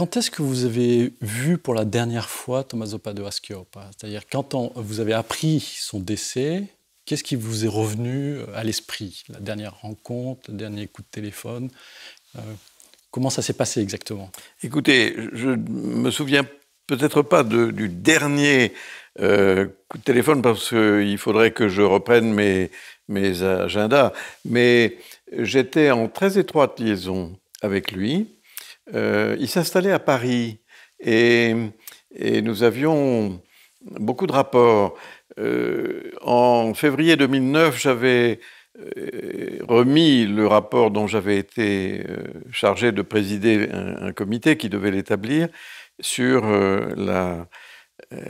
Quand est-ce que vous avez vu pour la dernière fois Tommaso Padoa-Schioppa C'est-à-dire, quand vous avez appris son décès, qu'est-ce qui vous est revenu euh, à l'esprit La dernière rencontre, le dernier coup de téléphone euh, Comment ça s'est passé exactement Écoutez, je me souviens peut-être pas du dernier euh, coup de téléphone parce qu'il faudrait que je reprenne mes agendas, mais j'étais en très étroite liaison avec lui euh, il s'installait à Paris et, nous avions beaucoup de rapports. Euh, en février 2009, j'avais euh, remis le rapport dont j'avais été chargé de présider un, comité qui devait l'établir sur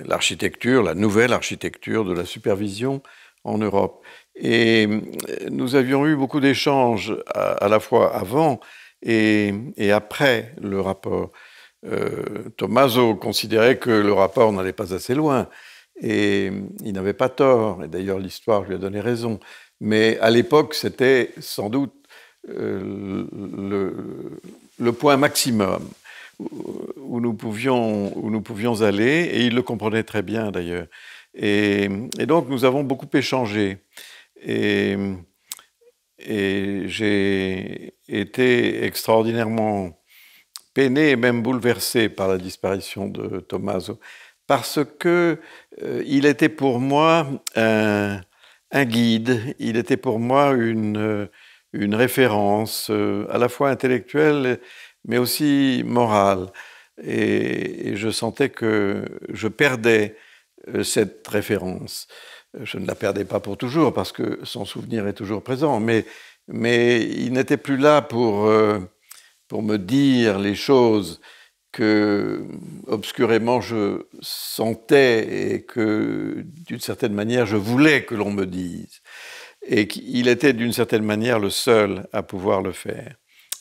l'architecture, la nouvelle architecture de la supervision en Europe. Et nous avions eu beaucoup d'échanges à, la fois avant et, après le rapport. Euh, Tommaso considérait que le rapport n'allait pas assez loin. Et mm, il n'avait pas tort. Et d'ailleurs, l'histoire lui a donné raison. Mais à l'époque, c'était sans doute euh, le, point maximum où nous, pouvions, où nous pouvions aller. Et il le comprenait très bien, d'ailleurs. Et, et, donc, nous avons beaucoup échangé. Et mm, et j'ai été extraordinairement peiné et même bouleversé par la disparition de Tommaso, parce que euh, il était pour moi un, guide, il était pour moi une, référence euh, à la fois intellectuelle mais aussi morale. Et, je sentais que je perdais euh, cette référence je ne la perdais pas pour toujours parce que son souvenir est toujours présent, mais, mais il n'était plus là pour, euh, pour me dire les choses que obscurément je sentais et que d'une certaine manière je voulais que l'on me dise. Et qu'il était d'une certaine manière le seul à pouvoir le faire.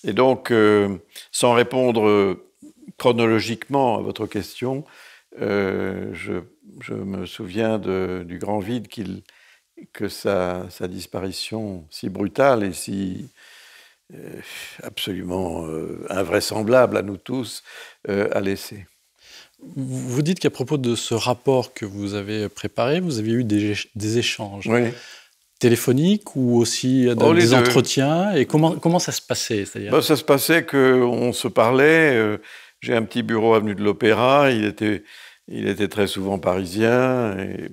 Et donc, euh, sans répondre chronologiquement à votre question, euh, je, me souviens du grand vide qu'il que sa, sa, disparition si brutale et si euh, absolument euh, invraisemblable à nous tous a laissé. Vous dites qu'à propos de ce rapport que vous avez préparé, vous avez eu des, échanges téléphoniques ou aussi oh, des entretiens. Et comment, comment ça se passait ben, Ça se passait qu'on se parlait j'ai un petit bureau avenue de l'Opéra. Il était, il était très souvent parisien. Et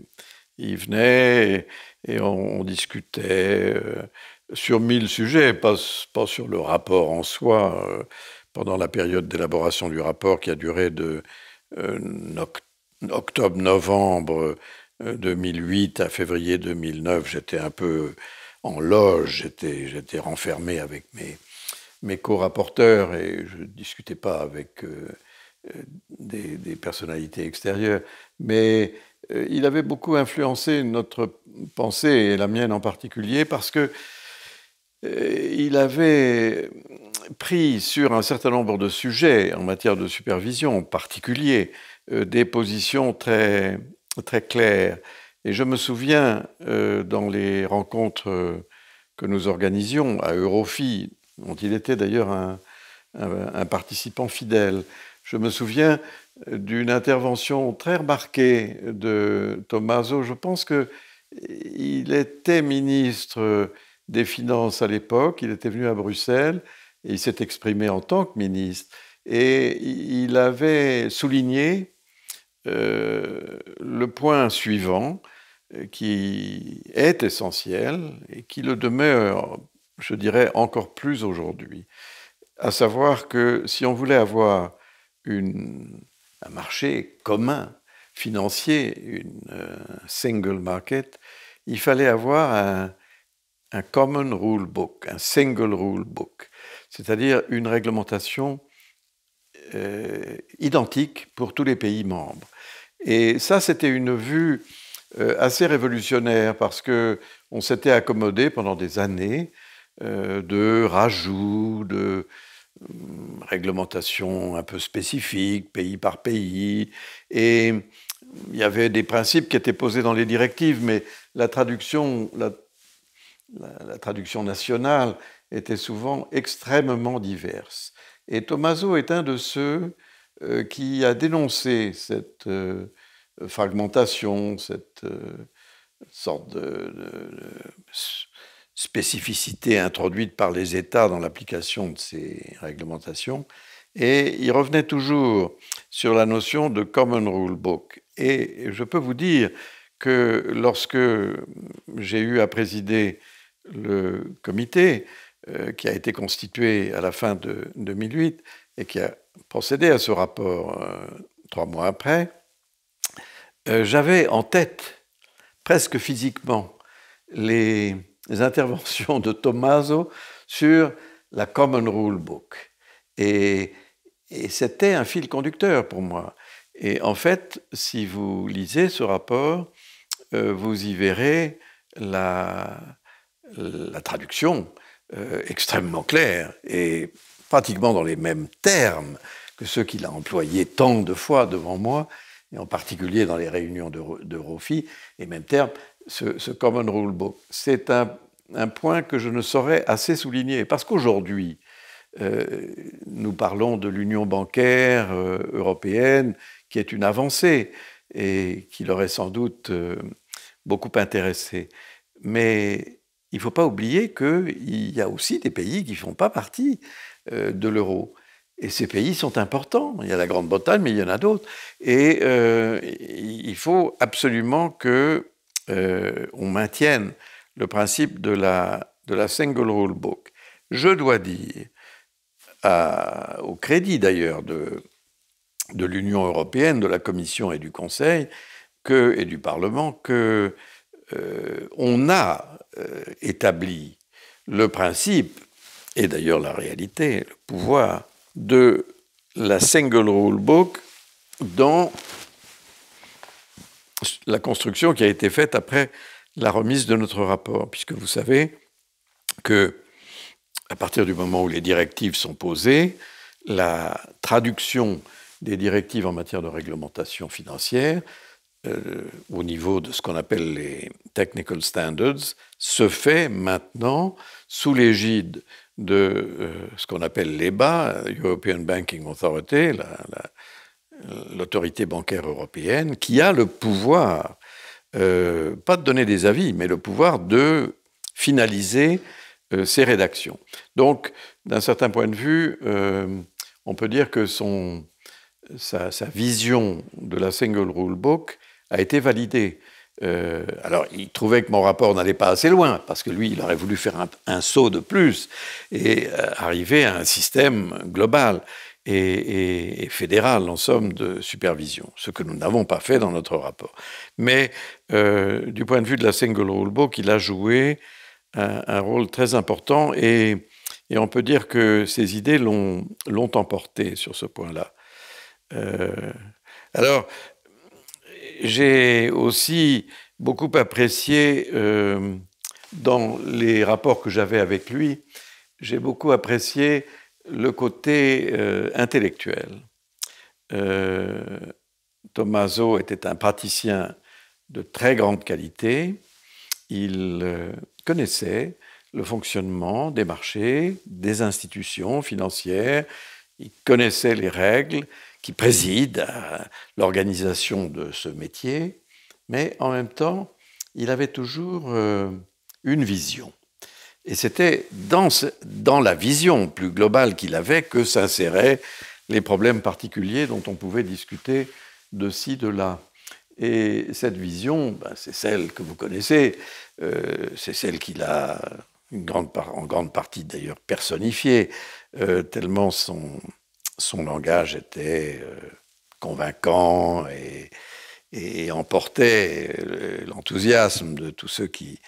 il venait et, on, discutait euh, sur mille sujets, pas, pas, sur le rapport en soi. Euh, pendant la période d'élaboration du rapport qui a duré de euh, octobre-novembre 2008 à février 2009, j'étais un peu en loge, j'étais renfermé avec mes, mes co-rapporteurs, et je ne discutais pas avec euh, euh, des, personnalités extérieures, mais euh, il avait beaucoup influencé notre pensée, et la mienne en particulier, parce que il avait pris sur un certain nombre de sujets en matière de supervision en particulier des positions très, très claires. Et je me souviens, dans les rencontres que nous organisions à Eurofi dont il était d'ailleurs un, participant fidèle. Je me souviens d'une intervention très remarquée de Tommaso. Je pense qu'il était ministre des Finances à l'époque, il était venu à Bruxelles et il s'est exprimé en tant que ministre. Et il avait souligné euh, le point suivant euh, qui est essentiel et qui le demeure je dirais, encore plus aujourd'hui. À savoir que si on voulait avoir un marché commun financier, une euh, single market, il fallait avoir un, common rule book, un single rule book, c'est-à-dire une réglementation euh, identique pour tous les pays membres. Et ça, c'était une vue euh, assez révolutionnaire parce que on s'était accommodé pendant des années euh, de rajouts, de euh, réglementations un peu spécifiques, pays par pays. Et il y avait des principes qui étaient posés dans les directives, mais la traduction, la, traduction nationale était souvent extrêmement diverse. Et Tommaso est un de ceux euh, qui a dénoncé cette fragmentation, cette sorte de, spécificités introduites par les États dans l'application de ces réglementations. Et il revenait toujours sur la notion de Common Rule Book. Et je peux vous dire que lorsque j'ai eu à présider le comité euh, qui a été constitué à la fin de 2008 et qui a procédé à ce rapport euh, trois mois après, euh, j'avais en tête, presque physiquement, les les interventions de Tommaso sur la Common Rule Book. Et, c'était un fil conducteur pour moi. Et en fait, si vous lisez ce rapport, euh, vous y verrez la, traduction euh, extrêmement claire et pratiquement dans les mêmes termes que ceux qu'il a employés tant de fois devant moi, et en particulier dans les réunions de, de Rofi, les mêmes termes, ce, Common Rule C'est un, point que je ne saurais assez souligner, parce qu'aujourd'hui, euh, nous parlons de l'union bancaire euh, européenne, qui est une avancée et qui l'aurait sans doute euh, beaucoup intéressé. Mais il ne faut pas oublier qu'il y a aussi des pays qui ne font pas partie de l'euro. Et ces pays sont importants. Il y a la Grande-Bretagne, mais il y en a d'autres. Et il faut absolument que euh, on maintienne le principe de la, single rule book. Je dois dire, au crédit d'ailleurs de, l'Union européenne, de la Commission et du Conseil et du Parlement, que euh, on a euh, établi le principe et d'ailleurs la réalité, le pouvoir de la single rule book dans la construction qui a été faite après la remise de notre rapport, puisque vous savez que à partir du moment où les directives sont posées, la traduction des directives en matière de réglementation financière euh, au niveau de ce qu'on appelle les technical standards se fait maintenant sous l'égide de euh, ce qu'on appelle l'EBA, European Banking Authority, la l'autorité bancaire européenne, qui a le pouvoir, euh, pas de donner des avis, mais le pouvoir de finaliser euh, ses rédactions. Donc, d'un certain point de vue, euh, on peut dire que sa, vision de la Single Rule Book a été validée. alors, il trouvait que mon rapport n'allait pas assez loin, parce que lui, il aurait voulu faire un, saut de plus et arriver à un système global et, et, en somme, de supervision, ce que nous n'avons pas fait dans notre rapport. Mais euh, du point de vue de la Single Rule Book, il a joué un, rôle très important et, on peut dire que ses idées l'ont emporté sur ce point-là. Euh, alors, j'ai aussi beaucoup apprécié, euh, dans les rapports que j'avais avec lui, j'ai beaucoup apprécié le côté euh, intellectuel. Euh, Tommaso était un praticien de très grande qualité. Il euh, connaissait le fonctionnement des marchés, des institutions financières. Il connaissait les règles qui président à l'organisation de ce métier. Mais en même temps, il avait toujours une vision. Et c'était dans, dans la vision plus globale qu'il avait que s'inséraient les problèmes particuliers dont on pouvait discuter de ci, de là. Et cette vision, ben, c'est celle que vous connaissez, euh, c'est celle qu'il a en grande partie d'ailleurs personnifiée, euh, tellement son, langage était euh, convaincant et emportait l'enthousiasme de tous ceux qui,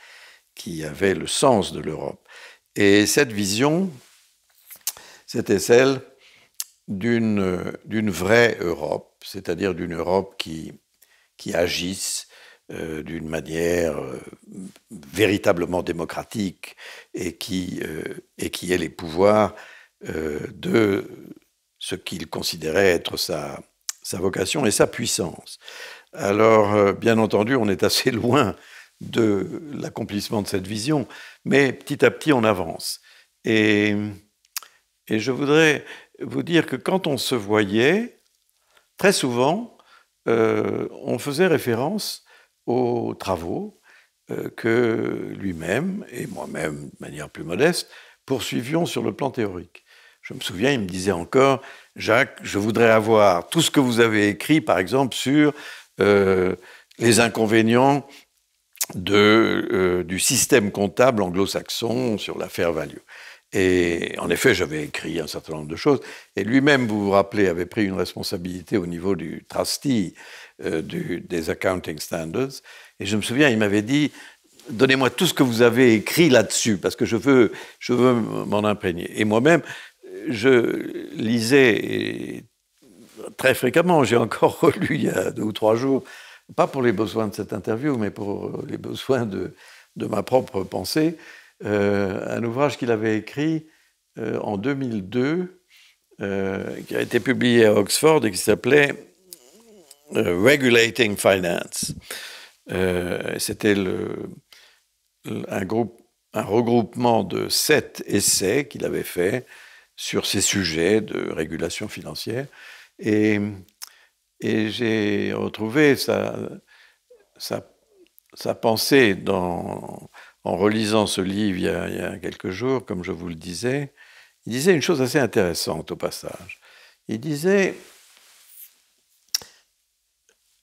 qui avait le sens de l'Europe. Et cette vision, c'était celle d'une vraie Europe, c'est-à-dire d'une Europe qui, qui agisse euh, d'une manière euh, véritablement démocratique et qui, euh, et qui ait les pouvoirs de ce qu'il considérait être sa, sa vocation et sa puissance. Alors, bien entendu, on est assez loin de l'accomplissement de cette vision, mais petit à petit on avance. Et, je voudrais vous dire que quand on se voyait, très souvent, euh, on faisait référence aux travaux euh, que lui-même et moi-même, de manière plus modeste, poursuivions sur le plan théorique. Je me souviens, il me disait encore, Jacques, je voudrais avoir tout ce que vous avez écrit, par exemple, sur euh, les inconvénients de, euh, du système comptable anglo-saxon sur la fair value. Et en effet, j'avais écrit un certain nombre de choses. Et lui-même, vous vous rappelez, avait pris une responsabilité au niveau du trustee euh, des accounting standards. Et je me souviens, il m'avait dit Donnez-moi tout ce que vous avez écrit là-dessus, parce que je veux, je veux m'en imprégner. Et moi-même, je lisais très fréquemment, j'ai encore relu il y a deux ou trois jours pas pour les besoins de cette interview, mais pour euh, les besoins de, de ma propre pensée, euh, un ouvrage qu'il avait écrit euh, en 2002, qui a été publié à Oxford et qui s'appelait Regulating Finance. C'était le, un, un regroupement de sept essais qu'il avait fait sur ces sujets de régulation financière. Et et j'ai retrouvé sa, pensée en relisant ce livre il y, a, quelques jours, comme je vous le disais. Il disait une chose assez intéressante au passage. Il disait,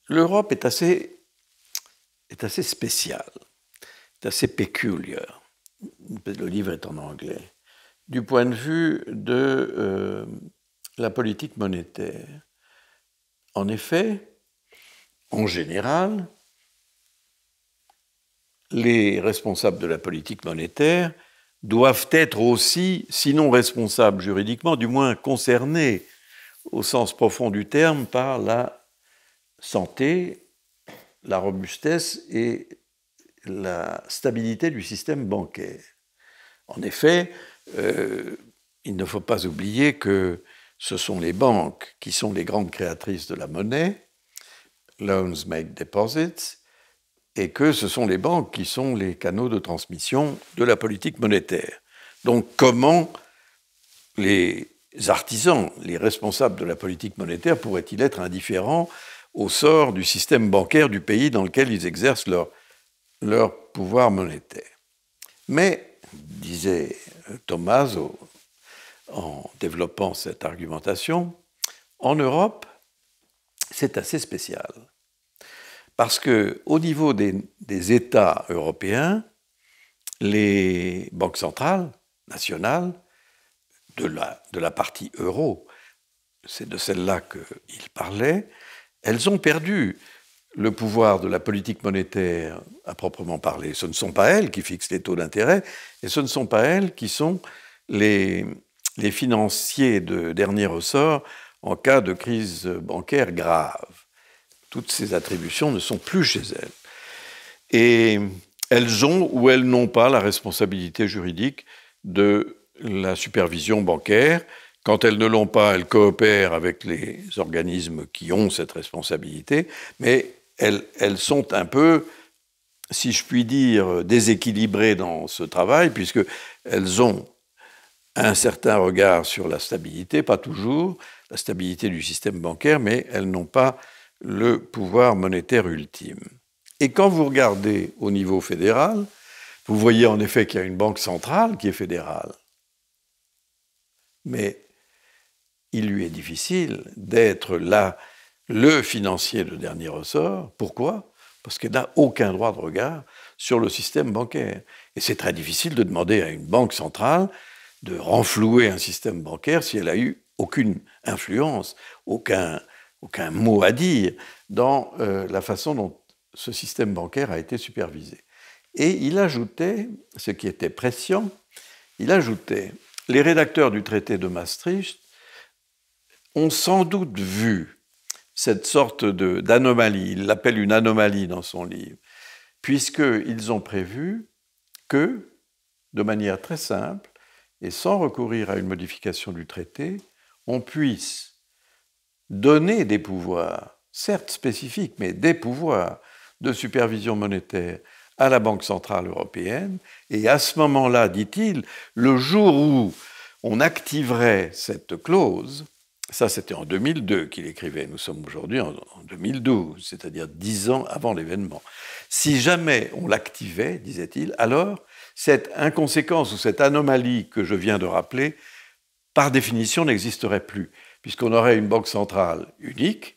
l'Europe est assez, est assez spéciale, est assez peculiar. Le livre est en anglais. Du point de vue de euh, la politique monétaire. En effet, en général, les responsables de la politique monétaire doivent être aussi, sinon responsables juridiquement, du moins concernés au sens profond du terme par la santé, la robustesse et la stabilité du système bancaire. En effet, euh, il ne faut pas oublier que ce sont les banques qui sont les grandes créatrices de la monnaie, loans make deposits, et que ce sont les banques qui sont les canaux de transmission de la politique monétaire. Donc comment les artisans, les responsables de la politique monétaire pourraient-ils être indifférents au sort du système bancaire du pays dans lequel ils exercent leur, leur pouvoir monétaire Mais, disait Tommaso en développant cette argumentation, en Europe, c'est assez spécial. Parce que au niveau des, États européens, les banques centrales nationales de la, de la partie euro, c'est de celle-là qu'il parlait, elles ont perdu le pouvoir de la politique monétaire à proprement parler. Ce ne sont pas elles qui fixent les taux d'intérêt et ce ne sont pas elles qui sont les, les financiers de dernier ressort en cas de crise bancaire grave. Toutes ces attributions ne sont plus chez elles. Et elles ont ou elles n'ont pas la responsabilité juridique de la supervision bancaire. Quand elles ne l'ont pas, elles coopèrent avec les organismes qui ont cette responsabilité, mais elles, sont un peu, si je puis dire, déséquilibrées dans ce travail, puisqu'elles ont un certain regard sur la stabilité, pas toujours, la stabilité du système bancaire, mais elles n'ont pas le pouvoir monétaire ultime. Et quand vous regardez au niveau fédéral, vous voyez en effet qu'il y a une banque centrale qui est fédérale. Mais il lui est difficile d'être là le financier de dernier ressort. Pourquoi Parce qu'elle n'a aucun droit de regard sur le système bancaire. Et c'est très difficile de demander à une banque centrale de renflouer un système bancaire si elle a eu aucune influence, aucun, aucun mot à dire dans euh, la façon dont ce système bancaire a été supervisé. Et il ajoutait, ce qui était pressant, il ajoutait, les rédacteurs du traité de Maastricht ont sans doute vu cette sorte d'anomalie, il l'appelle une anomalie dans son livre, puisqu'ils ont prévu que, de manière très simple, et sans recourir à une modification du traité, on puisse donner des pouvoirs, certes spécifiques, mais des pouvoirs de supervision monétaire à la Banque centrale européenne. Et à ce moment-là, dit-il, le jour où on activerait cette clause, ça c'était en 2002 qu'il écrivait, nous sommes aujourd'hui en 2012, c'est-à-dire dix ans avant l'événement, si jamais on l'activait, disait-il, alors cette inconséquence ou cette anomalie que je viens de rappeler, par définition, n'existerait plus, puisqu'on aurait une banque centrale unique,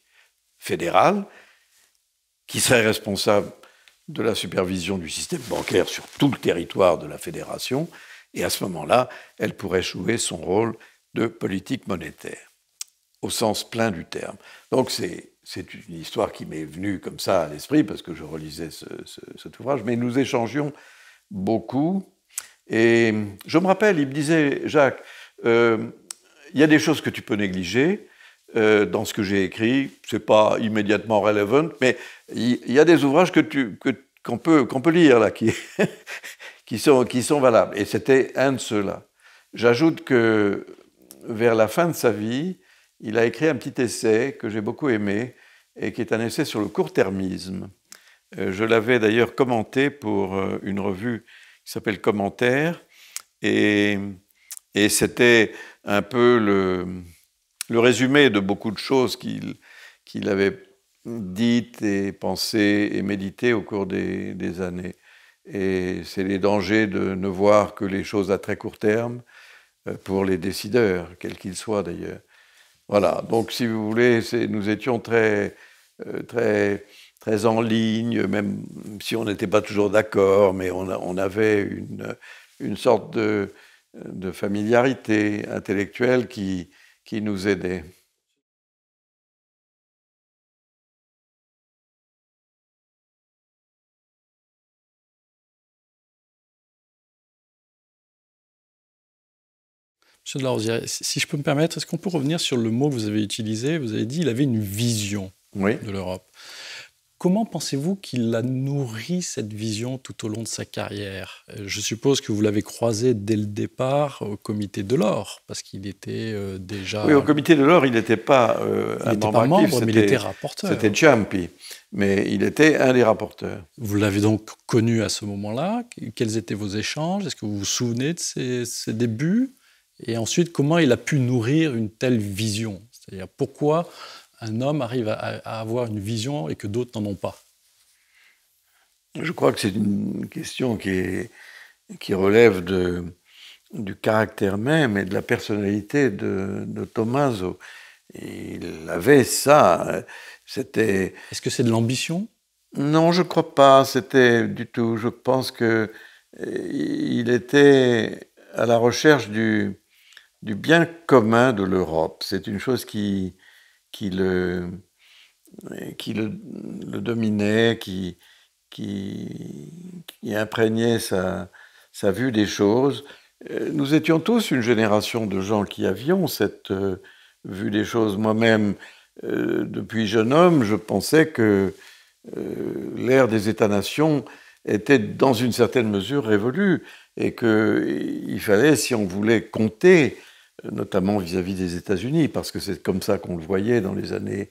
fédérale, qui serait responsable de la supervision du système bancaire sur tout le territoire de la fédération, et à ce moment-là, elle pourrait jouer son rôle de politique monétaire, au sens plein du terme. Donc c'est une histoire qui m'est venue comme ça à l'esprit, parce que je relisais cet ouvrage, mais nous échangeions beaucoup. Et je me rappelle, il me disait, Jacques, euh, il y a des choses que tu peux négliger euh, dans ce que j'ai écrit, ce n'est pas immédiatement relevant, mais il y, a des ouvrages que qu'on peut qu'on peut lire là qui qui sont qui sont valables. Et c'était un de ceux-là. J'ajoute que vers la fin de sa vie, il a écrit un petit essai que j'ai beaucoup aimé et qui est un essai sur le court-termisme. Euh, je l'avais d'ailleurs commenté pour euh, une revue qui s'appelle Commentaire, et, c'était un peu le, résumé de beaucoup de choses qu'il avait dites et pensées et méditées au cours des, des années. Et c'est les dangers de ne voir que les choses à très court terme euh, pour les décideurs, quels qu'ils soient d'ailleurs. Voilà, donc si vous voulez, nous étions très, très très en ligne, même si on n'était pas toujours d'accord, mais on, avait une, une sorte de, familiarité intellectuelle qui, qui nous aidait. Monsieur de la Rosière, si je peux me permettre, est-ce qu'on peut revenir sur le mot que vous avez utilisé Vous avez dit qu'il avait une vision de l'Europe. Comment pensez-vous qu'il a nourri cette vision tout au long de sa carrière Je suppose que vous l'avez croisé dès le départ au comité de l'or, parce qu'il était euh, déjà... Oui, au comité de l'or, il n'était pas un euh, membre, mais il était rapporteur. C'était Ciampi, mais il était un des rapporteurs. Vous l'avez donc connu à ce moment-là Quels étaient vos échanges Est-ce que vous vous souvenez de ses débuts Et ensuite, comment il a pu nourrir une telle vision C'est-à-dire pourquoi un homme arrive à, avoir une vision et que d'autres n'en ont pas Je crois que c'est une question qui, relève du caractère même et de la personnalité de, de Tommaso. Il avait ça. Euh, c'était. Est-ce que c'est de l'ambition Non, je ne crois pas. C'était du tout. Je pense que euh, il était à la recherche du bien commun de l'Europe. C'est une chose qui qui euh, le, dominait, qui, imprégnait sa, vue des choses. Euh, nous étions tous une génération de gens qui avions cette euh, vue des choses. Moi-même, depuis jeune homme, je pensais que l'ère des États-nations était dans une certaine mesure révolue et qu'il fallait, si on voulait compter notamment vis-à-vis des États-Unis, parce que c'est comme ça qu'on le voyait dans les années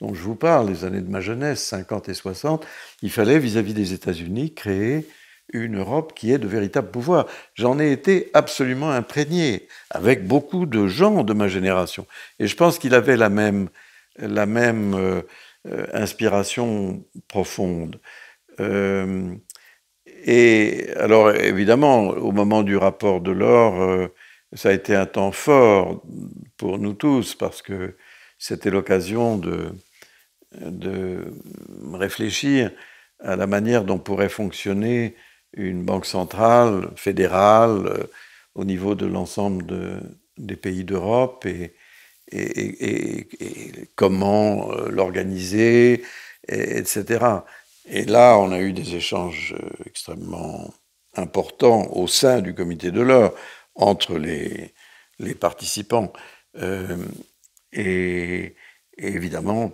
dont je vous parle, les années de ma jeunesse, 50 et 60, il fallait vis-à-vis des États-Unis créer une Europe qui ait de véritables pouvoirs. J'en ai été absolument imprégné, avec beaucoup de gens de ma génération. Et je pense qu'il avait la même, la même euh, inspiration profonde. Euh, et alors, évidemment, au moment du rapport de l'or, euh, ça a été un temps fort pour nous tous parce que c'était l'occasion de, de réfléchir à la manière dont pourrait fonctionner une banque centrale fédérale euh, au niveau de l'ensemble des pays d'Europe et, et, et, et, comment euh, l'organiser, etc. Et là, on a eu des échanges euh, extrêmement importants au sein du comité de l'heure entre les, les participants. Euh, et, évidemment,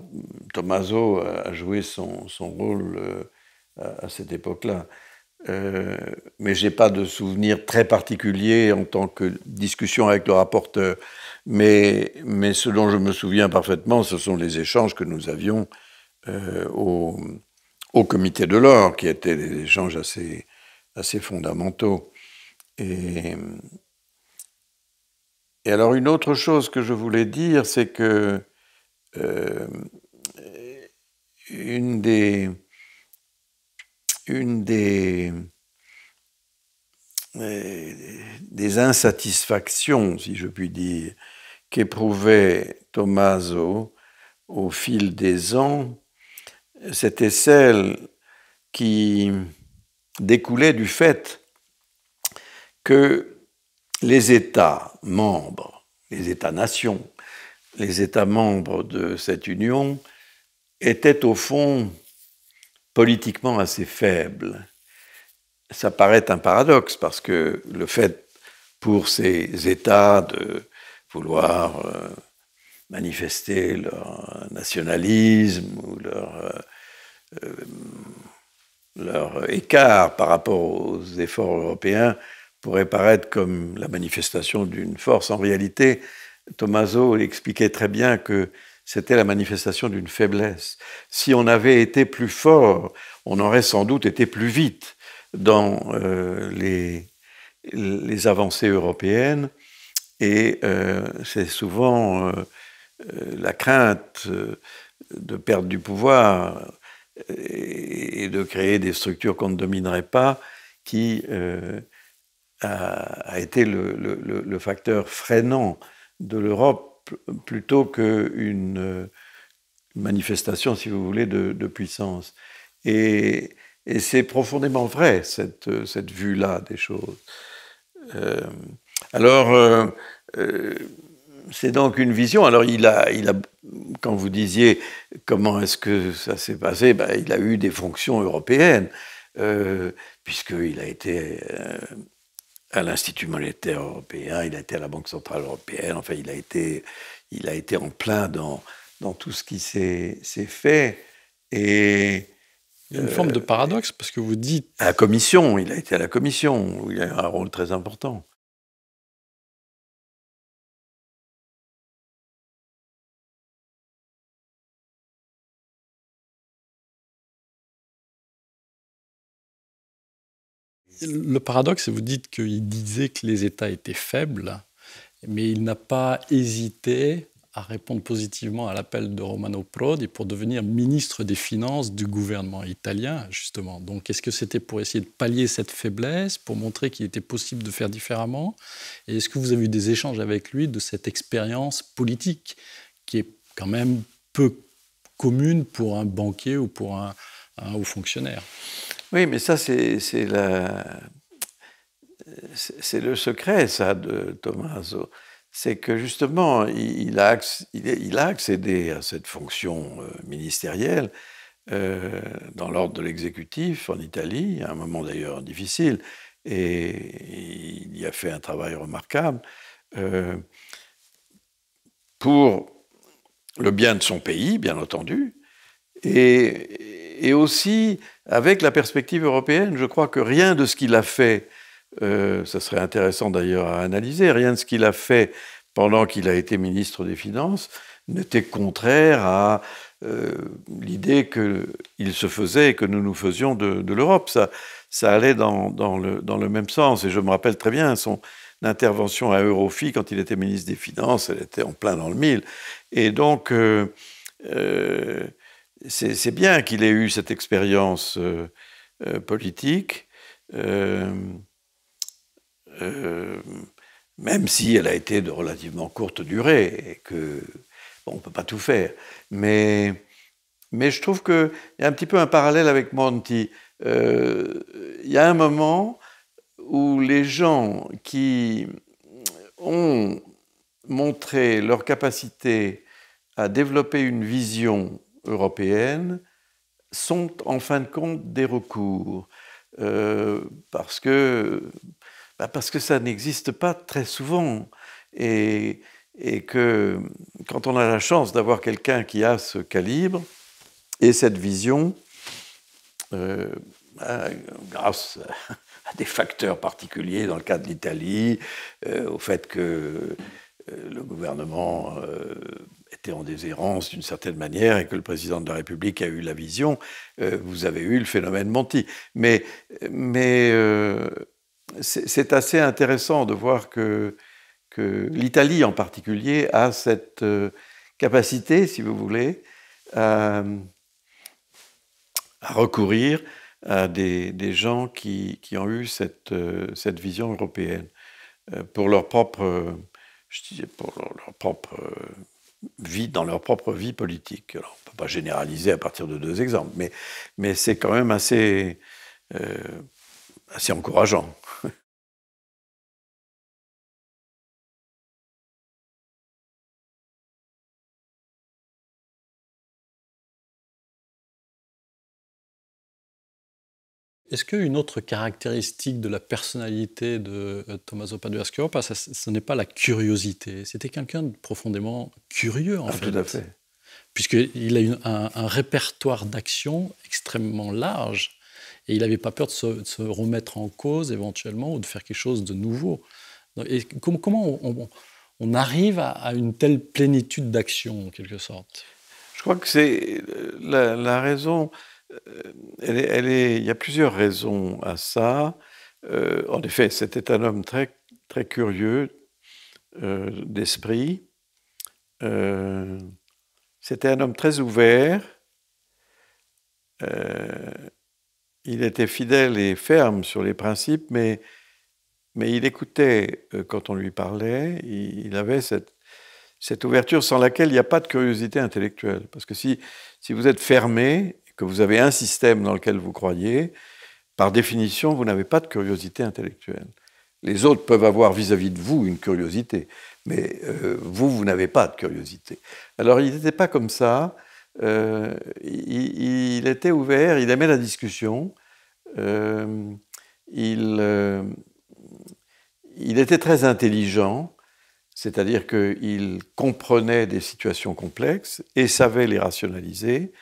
Tommaso a joué son, rôle euh, à, cette époque-là. Euh, mais je n'ai pas de souvenir très particulier en tant que discussion avec le rapporteur. Mais, mais ce dont je me souviens parfaitement, ce sont les échanges que nous avions au, au, comité de l'or, qui étaient des échanges assez, assez fondamentaux. Et, et alors une autre chose que je voulais dire, c'est que euh, une des une des euh, des insatisfactions, si je puis dire, qu'éprouvait Tommaso au fil des ans, c'était celle qui découlait du fait que les États membres, les États-nations, les États membres de cette union étaient au fond politiquement assez faibles. Ça paraît un paradoxe parce que le fait pour ces États de vouloir euh, manifester leur nationalisme ou euh, euh, leur écart par rapport aux efforts européens pourrait paraître comme la manifestation d'une force. En réalité, Tomaso expliquait très bien que c'était la manifestation d'une faiblesse. Si on avait été plus fort, on aurait sans doute été plus vite dans euh, les, les, avancées européennes. Et euh, c'est souvent euh, la crainte de perdre du pouvoir et de créer des structures qu'on ne dominerait pas qui a, été le, facteur freinant de l'Europe plutôt qu'une euh, manifestation, si vous voulez, de, puissance. Et, c'est profondément vrai, cette, cette vue-là des choses. Euh, alors, euh, c'est donc une vision. Alors, il a, il a, quand vous disiez comment est-ce que ça s'est passé, ben, il a eu des fonctions européennes, puisqu'il a été à l'Institut monétaire européen, il a été à la Banque centrale européenne, enfin il a été, il a été en plein dans, dans tout ce qui s'est fait. Et, il y a une forme de paradoxe parce que vous dites... À la commission, il a été à la commission, où il a eu un rôle très important. le paradoxe, vous dites qu'il disait que les États étaient faibles, mais il n'a pas hésité à répondre positivement à l'appel de Romano Prodi pour devenir ministre des Finances du gouvernement italien, justement. Donc, est-ce que c'était pour essayer de pallier cette faiblesse, pour montrer qu'il était possible de faire différemment Et est-ce que vous avez eu des échanges avec lui de cette expérience politique qui est quand même peu commune pour un banquier ou pour un, un haut fonctionnaire oui, mais ça, c'est le secret, ça, de Tommaso. C'est que justement, il, a, accédé à cette fonction euh, ministérielle euh, dans l'ordre de l'exécutif en Italie, à un moment d'ailleurs difficile, et il y a fait un travail remarquable euh, pour le bien de son pays, bien entendu, et, aussi avec la perspective européenne, je crois que rien de ce qu'il a fait, euh, ça serait intéressant d'ailleurs à analyser, rien de ce qu'il a fait pendant qu'il a été ministre des Finances n'était contraire à euh, l'idée qu'il se faisait et que nous nous faisions de, l'Europe. Ça, ça allait dans, le, même sens. Et je me rappelle très bien son intervention à Eurofi quand il était ministre des Finances, elle était en plein dans le mille. Et donc, euh, c'est bien qu'il ait eu cette expérience euh, euh, politique, euh, même si elle a été de relativement courte durée et que bon, on peut pas tout faire. Mais mais je trouve qu'il y a un petit peu un parallèle avec Monty. Il y a un moment où les gens qui ont montré leur capacité à développer une vision européennes sont en fin de compte des recours, euh, parce, que, bah, parce que ça n'existe pas très souvent. Et, que quand on a la chance d'avoir quelqu'un qui a ce calibre et cette vision, euh, bah, grâce à des facteurs particuliers, dans le cas de l'Italie, euh, au fait que le gouvernement en déshérence d'une certaine manière et que le président de la République a eu la vision, euh, vous avez eu le phénomène Monti. Mais, mais euh, c'est assez intéressant de voir que, que l'Italie en particulier a cette euh, capacité, si vous voulez, à, recourir à des, des gens qui, qui, ont eu cette, cette vision européenne pour leur propre, je disais pour leur propre vit dans leur propre vie politique. Alors, on ne peut pas généraliser à partir de deux exemples, mais, c'est quand même assez euh, encourageant. Est-ce qu'une autre caractéristique de la personnalité de euh, Thomas Paduasco ce n'est pas la curiosité C'était quelqu'un de profondément curieux, en ah, fait. Tout à fait. Puisqu'il a eu un, répertoire d'actions extrêmement large et il n'avait pas peur de se, remettre en cause éventuellement ou de faire quelque chose de nouveau. comment on, arrive à, une telle plénitude d'action, en quelque sorte Je crois que c'est euh, la raison euh, elle il y a plusieurs raisons à ça. Euh, en effet, c'était un homme très, très curieux euh, d'esprit. c'était un homme très ouvert. il était fidèle et ferme sur les principes, mais, mais il écoutait quand on lui parlait. Il, avait cette, cette ouverture sans laquelle il n'y a pas de curiosité intellectuelle. Parce que si, si vous êtes fermé, que vous avez un système dans lequel vous croyez, par définition, vous n'avez pas de curiosité intellectuelle. Les autres peuvent avoir vis-à-vis de vous une curiosité, mais euh, vous, vous n'avez pas de curiosité. Alors il n'était pas comme ça, euh, il, était ouvert, il aimait la discussion, euh, il, il était très intelligent, c'est-à-dire qu'il comprenait des situations complexes et savait les rationaliser,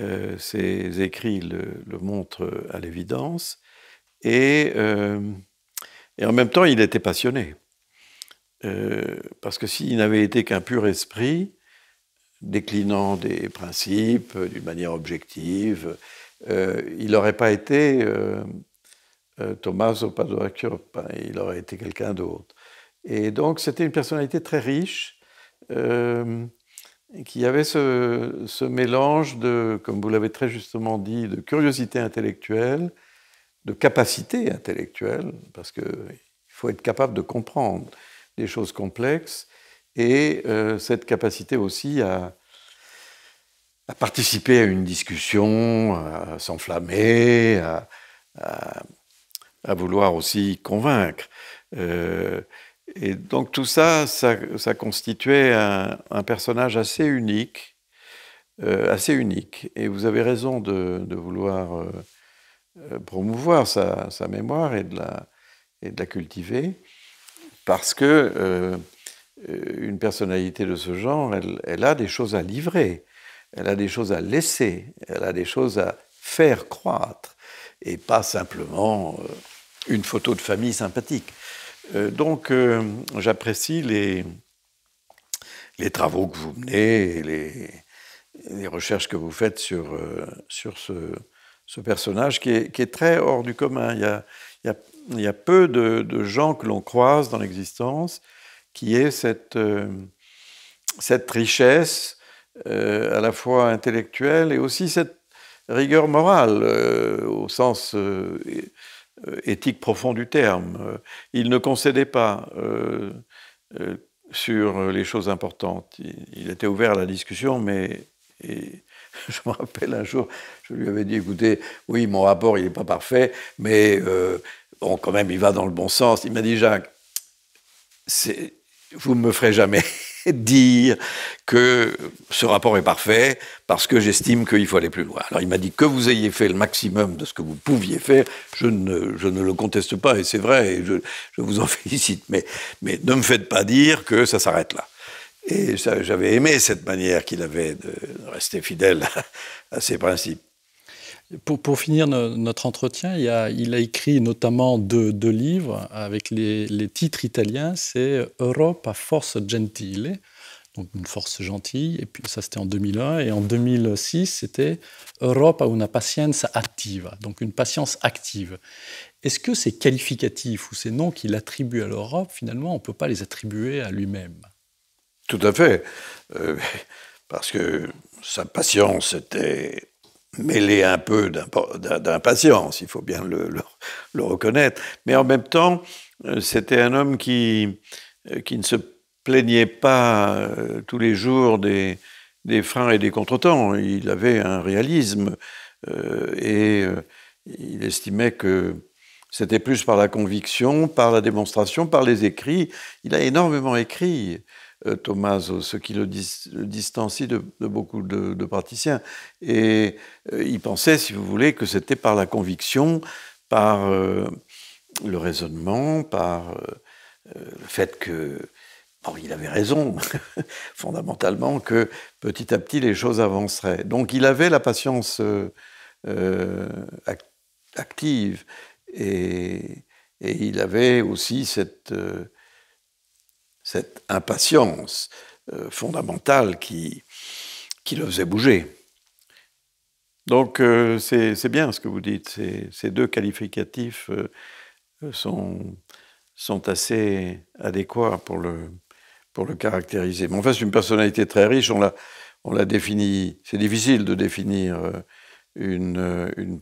euh, ses écrits le, montrent à l'évidence. Et, euh, et, en même temps, il était passionné. Euh, parce que s'il n'avait été qu'un pur esprit, déclinant des principes d'une manière objective, il n'aurait pas été Thomas Padoacchio, il aurait été quelqu'un d'autre. Et donc, c'était une personnalité très riche qu'il y avait ce, mélange de, comme vous l'avez très justement dit, de curiosité intellectuelle, de capacité intellectuelle, parce qu'il faut être capable de comprendre des choses complexes, et euh, cette capacité aussi à, à, participer à une discussion, à s'enflammer, à, vouloir aussi convaincre. Euh, et donc tout ça, ça, constituait un, personnage assez unique, euh, assez unique. Et vous avez raison de, vouloir euh, euh, promouvoir sa, mémoire et de la, cultiver, parce que une personnalité de ce genre, elle, a des choses à livrer, elle a des choses à laisser, elle a des choses à faire croître, et pas simplement une photo de famille sympathique. Euh, donc, euh, j'apprécie les, travaux que vous menez, les, les recherches que vous faites sur, euh, sur ce, personnage qui est, très hors du commun. Il y a, peu de, gens que l'on croise dans l'existence qui aient cette, cette richesse à la fois intellectuelle et aussi cette rigueur morale au sens euh, éthique profond du terme. Euh, il ne concédait pas euh, sur les choses importantes. Il, était ouvert à la discussion, mais je me rappelle un jour, je lui avais dit, écoutez, oui, mon rapport, il n'est pas parfait, mais bon, quand même, il va dans le bon sens. Il m'a dit, Jacques, vous ne me ferez jamais dire que ce rapport est parfait parce que j'estime qu'il faut aller plus loin. Alors il m'a dit que vous ayez fait le maximum de ce que vous pouviez faire, je ne, ne le conteste pas et c'est vrai, et je, vous en félicite, mais, mais ne me faites pas dire que ça s'arrête là. Et j'avais aimé cette manière qu'il avait de rester fidèle à ses principes. Pour, finir notre entretien, il a, écrit notamment deux, livres avec les, titres italiens. C'est Europe à force gentile, donc une force gentille. Et puis ça, c'était en 2001. Et en 2006, c'était Europe una patience attiva, donc une patience active. Est-ce que ces qualificatifs ou ces noms qu'il attribue à l'Europe, finalement, on ne peut pas les attribuer à lui-même Tout à fait. Euh, parce que sa patience était mêlé un peu d'impatience, il faut bien le, reconnaître. Mais en même temps, euh, c'était un homme euh, qui, ne se plaignait pas euh, tous les jours des, freins et des contretemps. Il avait un réalisme et il estimait que c'était plus par la conviction, par la démonstration, par les écrits. Il a énormément écrit. Euh, Thomas, euh, ce qui le, distancie de, beaucoup de, praticiens. Et euh, il pensait, si vous voulez, que c'était par la conviction, par le raisonnement, par le fait que Bon, il avait raison, fondamentalement, que petit à petit les choses avanceraient. Donc il avait la patience active et, il avait aussi cette, cette impatience euh, fondamentale qui, qui le faisait bouger. Donc euh, c'est bien ce que vous dites, ces, deux qualificatifs euh, sont, sont assez adéquats pour le, pour le caractériser. Mais fait, c'est une personnalité très riche, on la, on la définit, c'est difficile de définir une, une,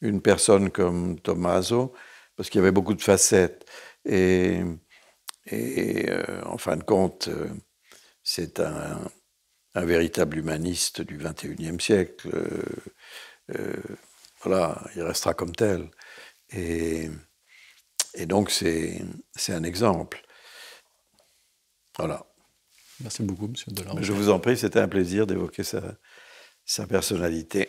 une personne comme Tommaso, parce qu'il y avait beaucoup de facettes. Et et euh, en fin de compte, euh, c'est un, véritable humaniste du XXIe siècle. Euh, voilà, il restera comme tel. Et, donc, c'est un exemple. Voilà. Merci beaucoup, monsieur Delarme. Je vous en prie, c'était un plaisir d'évoquer sa personnalité.